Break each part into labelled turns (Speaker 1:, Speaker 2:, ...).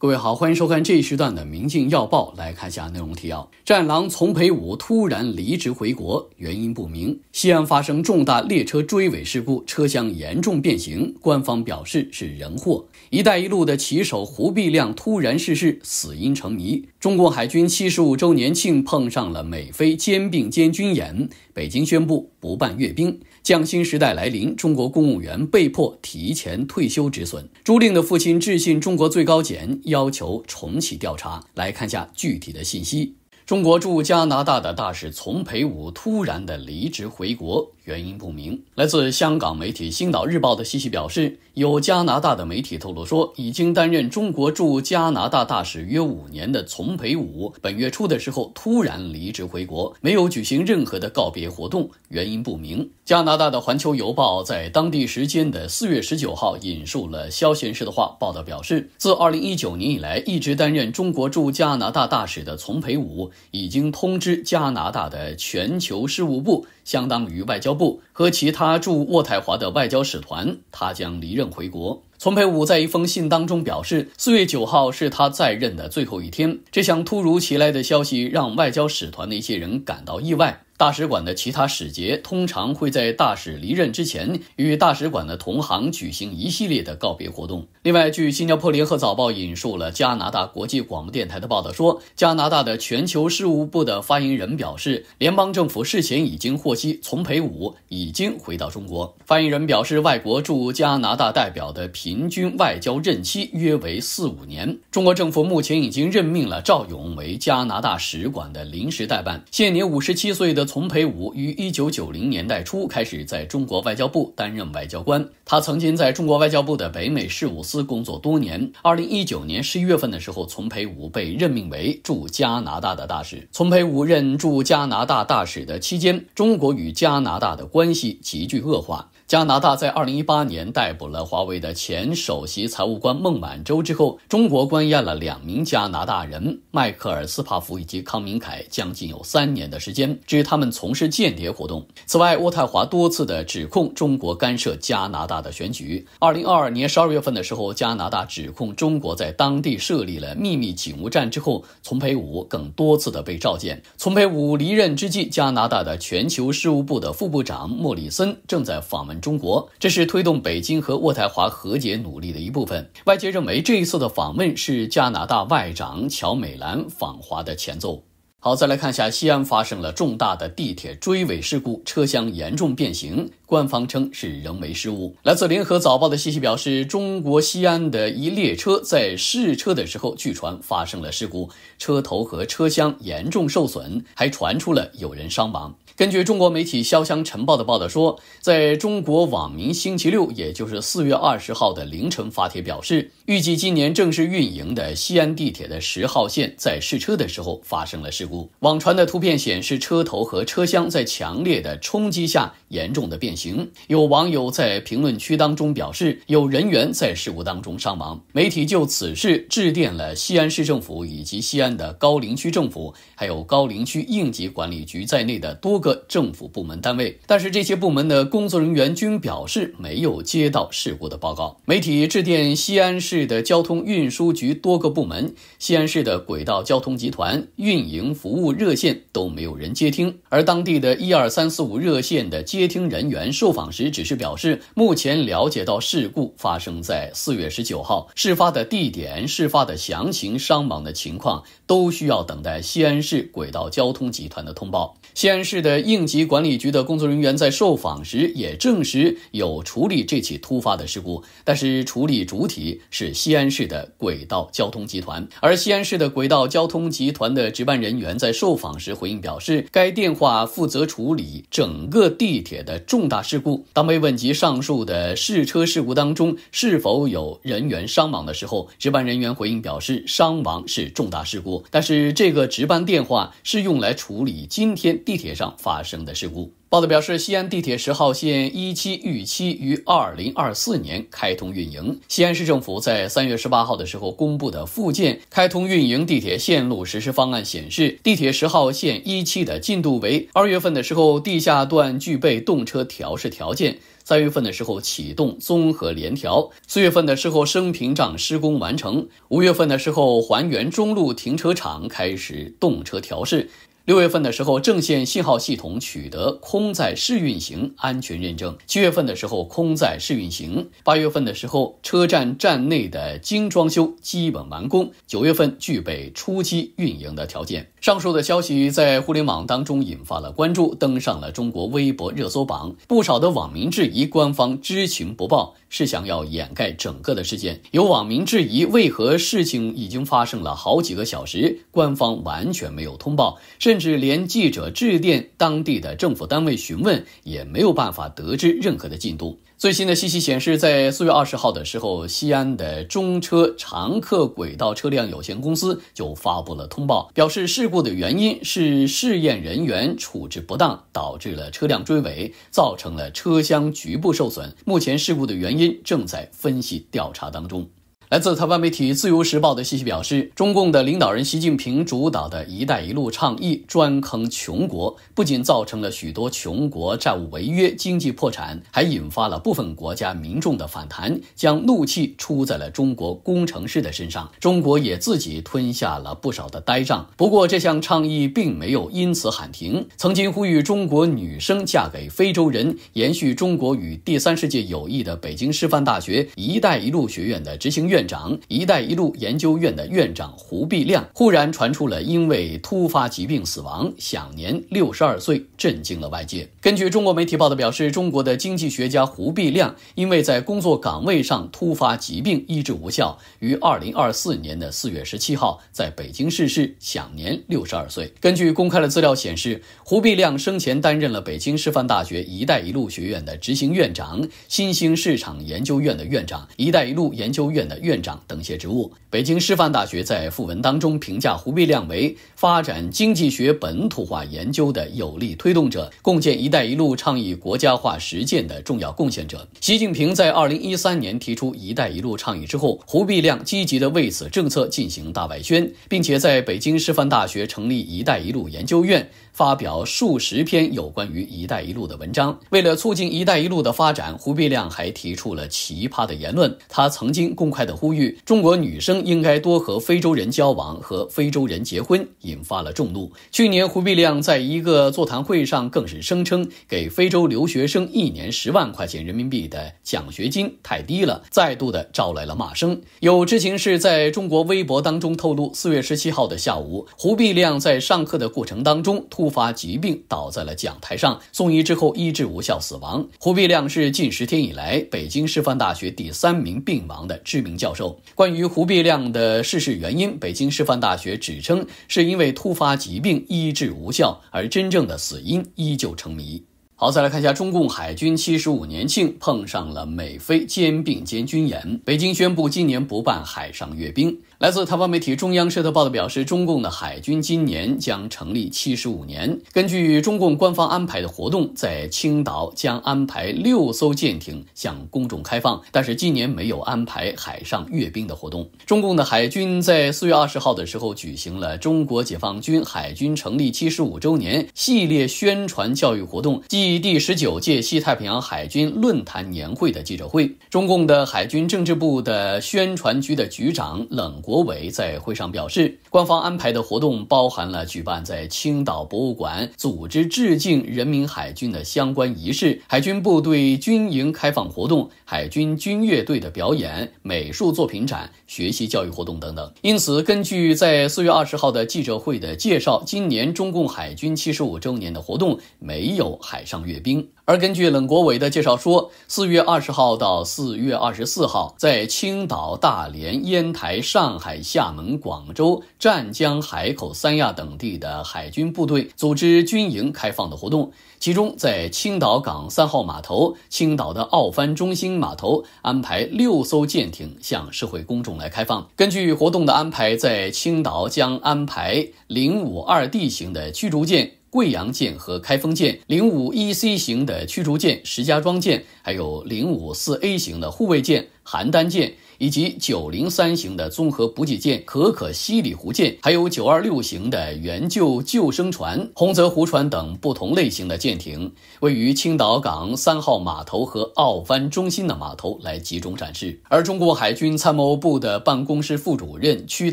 Speaker 1: 各位好，欢迎收看这一时段的《明镜要报》，来看下内容提要：战狼丛培武突然离职回国，原因不明；西安发生重大列车追尾事故，车厢严重变形，官方表示是人祸；“一带一路”的骑手胡必亮突然逝世，死因成谜。中国海军七十五周年庆碰上了美菲肩并肩军演，北京宣布不办阅兵。降薪时代来临，中国公务员被迫提前退休止损。朱令的父亲致信中国最高检，要求重启调查。来看下具体的信息：中国驻加拿大的大使丛培武突然的离职回国。原因不明。来自香港媒体《星岛日报》的西西表示，有加拿大的媒体透露说，已经担任中国驻加拿大大使约五年的丛培武，本月初的时候突然离职回国，没有举行任何的告别活动，原因不明。加拿大的《环球邮报》在当地时间的四月十九号引述了肖先生的话，报道表示，自二零一九年以来一直担任中国驻加拿大大使的丛培武，已经通知加拿大的全球事务部，相当于外交。部和其他驻渥太华的外交使团，他将离任回国。丛培武在一封信当中表示，四月九号是他在任的最后一天。这项突如其来的消息让外交使团的一些人感到意外。大使馆的其他使节通常会在大使离任之前，与大使馆的同行举行一系列的告别活动。另外，据《新加坡联合早报》引述了加拿大国际广播电台的报道说，加拿大的全球事务部的发言人表示，联邦政府事前已经获悉丛培武已经回到中国。发言人表示，外国驻加拿大代表的批。平均外交任期约为四五年。中国政府目前已经任命了赵勇为加拿大使馆的临时代办。现年五十七岁的丛培武于一九九零年代初开始在中国外交部担任外交官。他曾经在中国外交部的北美事务司工作多年。二零一九年十一月份的时候，丛培武被任命为驻加拿大的大使。丛培武任驻加拿大大使的期间，中国与加拿大的关系急剧恶化。加拿大在2018年逮捕了华为的前首席财务官孟晚舟之后，中国关押了两名加拿大人迈克尔·斯帕夫以及康明凯，将近有三年的时间，至于他们从事间谍活动。此外，渥太华多次的指控中国干涉加拿大的选举。2022年12月份的时候，加拿大指控中国在当地设立了秘密警务站之后，丛培武更多次的被召见。丛培武离任之际，加拿大的全球事务部的副部长莫里森正在访问。中国，这是推动北京和渥太华和解努力的一部分。外界认为，这一次的访问是加拿大外长乔美兰访华的前奏。好，再来看一下西安发生了重大的地铁追尾事故，车厢严重变形，官方称是人为失误。来自联合早报的信息表示，中国西安的一列车在试车的时候，据传发生了事故，车头和车厢严重受损，还传出了有人伤亡。根据中国媒体潇湘晨报的报道说，在中国网民星期六，也就是四月二十号的凌晨发帖表示，预计今年正式运营的西安地铁的十号线在试车的时候发生了事故。网传的图片显示，车头和车厢在强烈的冲击下严重的变形。有网友在评论区当中表示，有人员在事故当中伤亡。媒体就此事致电了西安市政府以及西安的高陵区政府，还有高陵区应急管理局在内的多个政府部门单位，但是这些部门的工作人员均表示没有接到事故的报告。媒体致电西安市的交通运输局多个部门，西安市的轨道交通集团运营。服务热线都没有人接听，而当地的一二三四五热线的接听人员受访时只是表示，目前了解到事故发生在四月十九号，事发的地点、事发的详情、伤亡的情况都需要等待西安市轨道交通集团的通报。西安市的应急管理局的工作人员在受访时也证实有处理这起突发的事故，但是处理主体是西安市的轨道交通集团，而西安市的轨道交通集团的值班人员。在受访时回应表示，该电话负责处理整个地铁的重大事故。当被问及上述的试车事故当中是否有人员伤亡的时候，值班人员回应表示，伤亡是重大事故，但是这个值班电话是用来处理今天地铁上发生的事故。报道表示，西安地铁十号线一期预期于二零二四年开通运营。西安市政府在三月十八号的时候公布的附建开通运营地铁线路实施方案显示，地铁十号线一期的进度为：二月份的时候，地下段具备动车调试条件；三月份的时候启动综合联调；四月份的时候升屏障施工完成；五月份的时候还原中路停车场开始动车调试。六月份的时候，正线信号系统取得空载试运行安全认证。七月份的时候，空载试运行。八月份的时候，车站站内的精装修基本完工。九月份具备初期运营的条件。上述的消息在互联网当中引发了关注，登上了中国微博热搜榜。不少的网民质疑官方知情不报。是想要掩盖整个的事件？有网民质疑，为何事情已经发生了好几个小时，官方完全没有通报，甚至连记者致电当地的政府单位询问，也没有办法得知任何的进度。最新的信息显示，在四月二十号的时候，西安的中车长客轨道车辆有限公司就发布了通报，表示事故的原因是试验人员处置不当，导致了车辆追尾，造成了车厢局部受损。目前事故的原因正在分析调查当中。来自台湾媒体《自由时报》的信息表示，中共的领导人习近平主导的一带一路倡议专坑穷国，不仅造成了许多穷国债务违约、经济破产，还引发了部分国家民众的反弹，将怒气出在了中国工程师的身上。中国也自己吞下了不少的呆账。不过，这项倡议并没有因此喊停。曾经呼吁中国女生嫁给非洲人，延续中国与第三世界友谊的北京师范大学“一带一路”学院的执行院。院长“一带一路”研究院的院长胡必亮忽然传出了因为突发疾病死亡，享年六十二岁，震惊了外界。根据中国媒体报道表示，中国的经济学家胡必亮因为在工作岗位上突发疾病医治无效，于二零二四年的四月十七号在北京逝世，享年六十二岁。根据公开的资料显示，胡必亮生前担任了北京师范大学“一带一路”学院的执行院长、新兴市场研究院的院长、“一带一路”研究院的。院。院长等些职务。北京师范大学在附文当中评价胡必亮为发展经济学本土化研究的有力推动者，共建“一带一路”倡议国家化实践的重要贡献者。习近平在二零一三年提出“一带一路”倡议之后，胡必亮积极的为此政策进行大外宣，并且在北京师范大学成立“一带一路”研究院。发表数十篇有关于“一带一路”的文章，为了促进“一带一路”的发展，胡必亮还提出了奇葩的言论。他曾经公开的呼吁中国女生应该多和非洲人交往，和非洲人结婚，引发了众怒。去年，胡必亮在一个座谈会上更是声称，给非洲留学生一年十万块钱人民币的奖学金太低了，再度的招来了骂声。有知情士在中国微博当中透露，四月十七号的下午，胡必亮在上课的过程当中。突发疾病倒在了讲台上，送医之后医治无效死亡。胡必亮是近十天以来北京师范大学第三名病亡的知名教授。关于胡必亮的逝世原因，北京师范大学指称是因为突发疾病医治无效，而真正的死因依旧成谜。好，再来看一下中共海军七十五年庆碰上了美菲肩并肩军演。北京宣布今年不办海上阅兵。来自台湾媒体《中央社》的报道表示，中共的海军今年将成立七十五年。根据中共官方安排的活动，在青岛将安排六艘舰艇向公众开放，但是今年没有安排海上阅兵的活动。中共的海军在四月二十号的时候举行了中国解放军海军成立七十五周年系列宣传教育活动，第第十九届西太平洋海军论坛年会的记者会，中共的海军政治部的宣传局的局长冷国伟在会上表示，官方安排的活动包含了举办在青岛博物馆、组织致敬人民海军的相关仪式、海军部队军营开放活动、海军军乐队的表演、美术作品展、学习教育活动等等。因此，根据在四月二十号的记者会的介绍，今年中共海军七十五周年的活动没有海上。阅兵。而根据冷国伟的介绍说，四月二十号到四月二十四号，在青岛、大连、烟台、上海、厦门、广州、湛江、海口、三亚等地的海军部队组织军营开放的活动。其中，在青岛港三号码头、青岛的奥帆中心码头安排六艘舰艇向社会公众来开放。根据活动的安排，在青岛将安排零五二 D 型的驱逐舰。贵阳舰和开封舰、零五一 C 型的驱逐舰、石家庄舰，还有零五四 A 型的护卫舰、邯郸舰，以及九零三型的综合补给舰、可可西里湖舰，还有九二六型的援救救生船、洪泽湖船等不同类型的舰艇，位于青岛港三号码头和奥帆中心的码头来集中展示。而中国海军参谋部的办公室副主任屈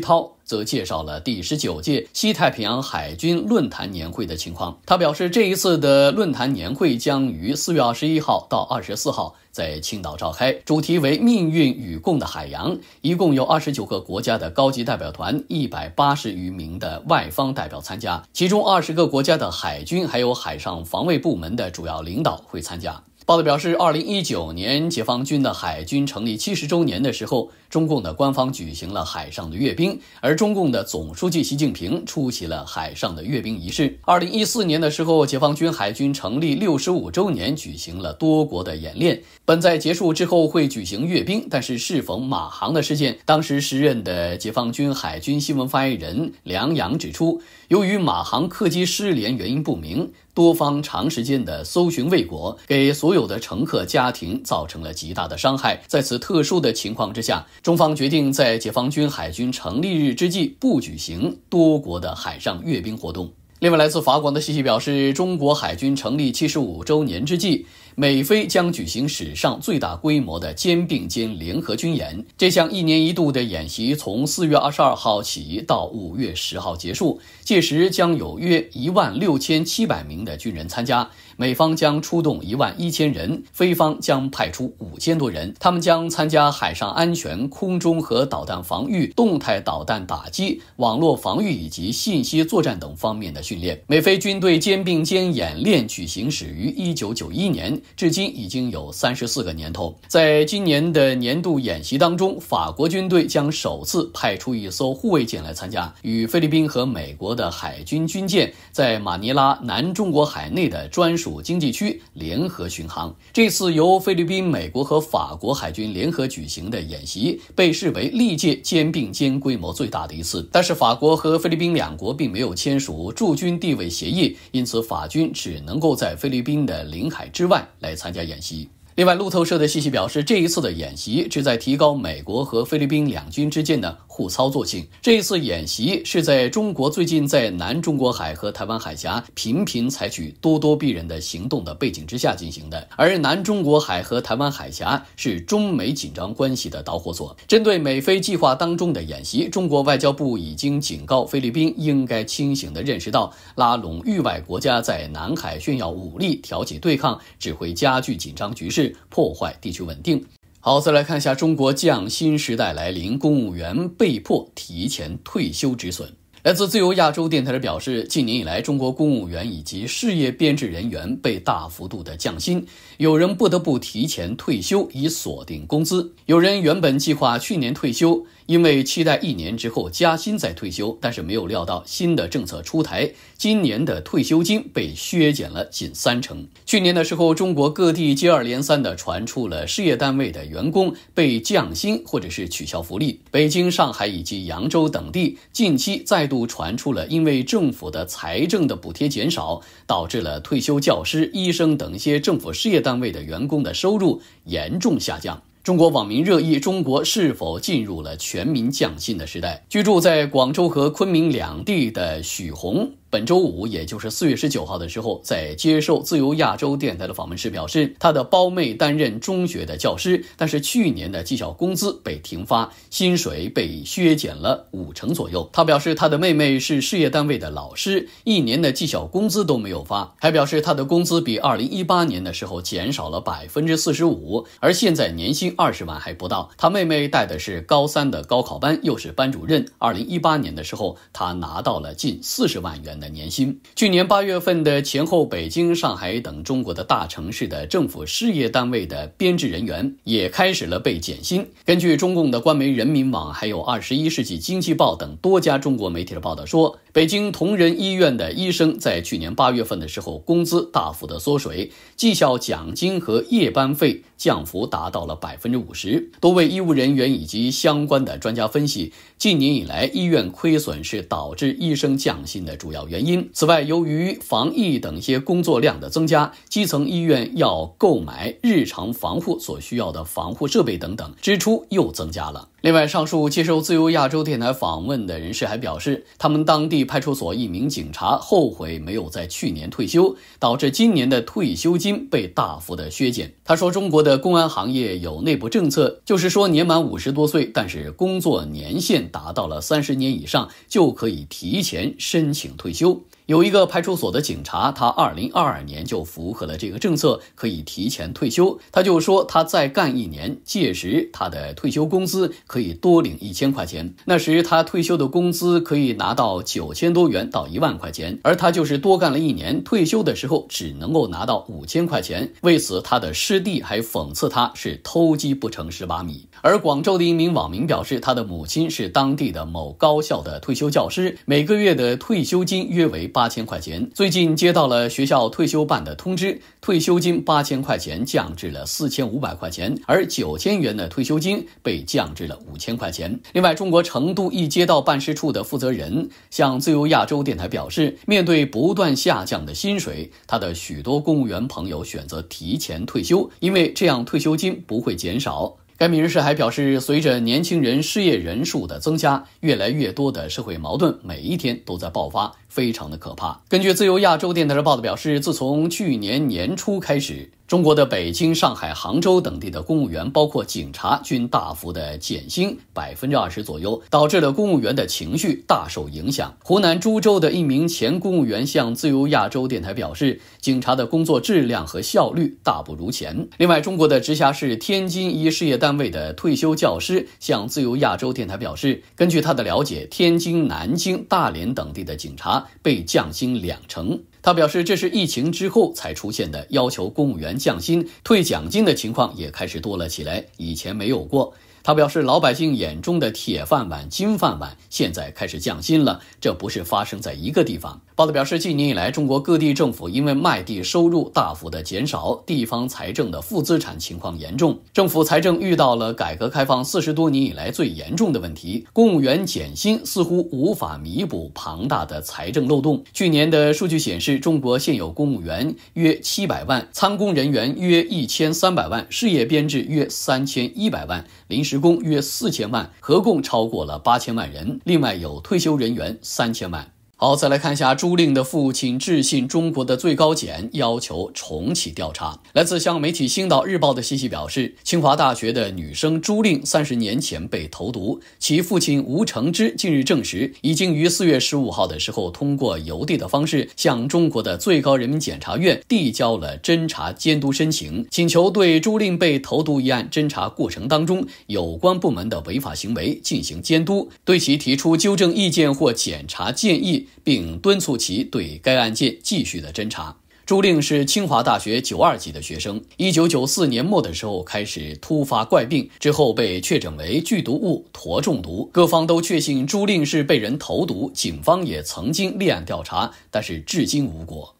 Speaker 1: 涛。则介绍了第十九届西太平洋海军论坛年会的情况。他表示，这一次的论坛年会将于四月二十一号到二十四号在青岛召开，主题为“命运与共的海洋”。一共有二十九个国家的高级代表团，一百八十余名的外方代表参加，其中二十个国家的海军还有海上防卫部门的主要领导会参加。报道表示，二零一九年解放军的海军成立七十周年的时候。中共的官方举行了海上的阅兵，而中共的总书记习近平出席了海上的阅兵仪式。二零一四年的时候，解放军海军成立六十五周年，举行了多国的演练。本在结束之后会举行阅兵，但是适逢马航的事件，当时时任的解放军海军新闻发言人梁洋指出，由于马航客机失联原因不明，多方长时间的搜寻未果，给所有的乘客家庭造成了极大的伤害。在此特殊的情况之下，中方决定在解放军海军成立日之际不举行多国的海上阅兵活动。另外，来自法国的信息表示，中国海军成立七十五周年之际，美菲将举行史上最大规模的肩并肩联合军演。这项一年一度的演习从四月二十二号起到五月十号结束，届时将有约一万六千七百名的军人参加。美方将出动一万一千人，菲方将派出五千多人，他们将参加海上安全、空中和导弹防御、动态导弹打击、网络防御以及信息作战等方面的训练。美菲军队肩并肩演练举行始于一九九一年，至今已经有三十四个年头。在今年的年度演习当中，法国军队将首次派出一艘护卫舰来参加，与菲律宾和美国的海军军舰在马尼拉南中国海内的专属。属经济区联合巡航。这次由菲律宾、美国和法国海军联合举行的演习，被视为历届肩并肩规模最大的一次。但是，法国和菲律宾两国并没有签署驻军地位协议，因此法军只能够在菲律宾的领海之外来参加演习。另外，路透社的信息表示，这一次的演习旨在提高美国和菲律宾两军之间的互操作性。这一次演习是在中国最近在南中国海和台湾海峡频频采取咄咄逼人的行动的背景之下进行的。而南中国海和台湾海峡是中美紧张关系的导火索。针对美菲计划当中的演习，中国外交部已经警告菲律宾应该清醒地认识到，拉拢域外国家在南海炫耀武力、挑起对抗，只会加剧紧张局势。破坏地区稳定。好，再来看一下中国降薪时代来临，公务员被迫提前退休止损。来自自由亚洲电台的表示，近年以来，中国公务员以及事业编制人员被大幅度的降薪，有人不得不提前退休以锁定工资，有人原本计划去年退休，因为期待一年之后加薪再退休，但是没有料到新的政策出台，今年的退休金被削减了近三成。去年的时候，中国各地接二连三的传出了事业单位的员工被降薪或者是取消福利，北京、上海以及扬州等地近期再度。都传出了，因为政府的财政的补贴减少，导致了退休教师、医生等一些政府事业单位的员工的收入严重下降。中国网民热议：中国是否进入了全民降薪的时代？居住在广州和昆明两地的许红。本周五，也就是四月十九号的时候，在接受自由亚洲电台的访问时，表示他的胞妹担任中学的教师，但是去年的绩效工资被停发，薪水被削减了五成左右。他表示，他的妹妹是事业单位的老师，一年的绩效工资都没有发，还表示他的工资比二零一八年的时候减少了百分之四十五，而现在年薪二十万还不到。他妹妹带的是高三的高考班，又是班主任。二零一八年的时候，他拿到了近四十万元的。年薪。去年八月份的前后，北京、上海等中国的大城市的政府事业单位的编制人员也开始了被减薪。根据中共的官媒人民网，还有《二十一世纪经济报》等多家中国媒体的报道说，北京同仁医院的医生在去年八月份的时候，工资大幅的缩水，绩效奖金和夜班费降幅达到了百分之五十。多位医务人员以及相关的专家分析，近年以来医院亏损是导致医生降薪的主要。原因。此外，由于防疫等一些工作量的增加，基层医院要购买日常防护所需要的防护设备等等，支出又增加了。另外，上述接受自由亚洲电台访问的人士还表示，他们当地派出所一名警察后悔没有在去年退休，导致今年的退休金被大幅的削减。他说，中国的公安行业有内部政策，就是说年满五十多岁，但是工作年限达到了三十年以上，就可以提前申请退休。有一个派出所的警察，他二零二二年就符合了这个政策，可以提前退休。他就说他再干一年，届时他的退休工资可以多领一千块钱。那时他退休的工资可以拿到九千多元到一万块钱，而他就是多干了一年，退休的时候只能够拿到五千块钱。为此，他的师弟还讽刺他是偷鸡不成蚀把米。而广州的一名网民表示，他的母亲是当地的某高校的退休教师，每个月的退休金约为。八千块钱，最近接到了学校退休办的通知，退休金八千块钱降至了四千五百块钱，而九千元的退休金被降至了五千块钱。另外，中国成都一街道办事处的负责人向自由亚洲电台表示，面对不断下降的薪水，他的许多公务员朋友选择提前退休，因为这样退休金不会减少。该名人士还表示，随着年轻人失业人数的增加，越来越多的社会矛盾每一天都在爆发。非常的可怕。根据自由亚洲电台的报道表示，自从去年年初开始，中国的北京、上海、杭州等地的公务员，包括警察，均大幅的减薪百分之二十左右，导致了公务员的情绪大受影响。湖南株洲的一名前公务员向自由亚洲电台表示，警察的工作质量和效率大不如前。另外，中国的直辖市天津一事业单位的退休教师向自由亚洲电台表示，根据他的了解，天津、南京、大连等地的警察。被降薪两成，他表示这是疫情之后才出现的，要求公务员降薪退奖金的情况也开始多了起来，以前没有过。他表示，老百姓眼中的铁饭碗、金饭碗现在开始降薪了，这不是发生在一个地方。报道表示，近年以来，中国各地政府因为卖地收入大幅的减少，地方财政的负资产情况严重，政府财政遇到了改革开放四十多年以来最严重的问题。公务员减薪似乎无法弥补庞大的财政漏洞。去年的数据显示，中国现有公务员约七百万，参公人员约一千三百万，事业编制约三千一百万，临时工约四千万，合共超过了八千万人，另外有退休人员三千万。好，再来看一下朱令的父亲致信中国的最高检，要求重启调查。来自香港媒体《星岛日报》的信息表示，清华大学的女生朱令三十年前被投毒，其父亲吴承之近日证实，已经于四月十五号的时候，通过邮递的方式向中国的最高人民检察院递交了侦查监督申请，请求对朱令被投毒一案侦查过程当中有关部门的违法行为进行监督，对其提出纠正意见或检察建议。并敦促其对该案件继续的侦查。朱令是清华大学九二级的学生，一九九四年末的时候开始突发怪病，之后被确诊为剧毒物铊中毒。各方都确信朱令是被人投毒，警方也曾经立案调查，但是至今无果。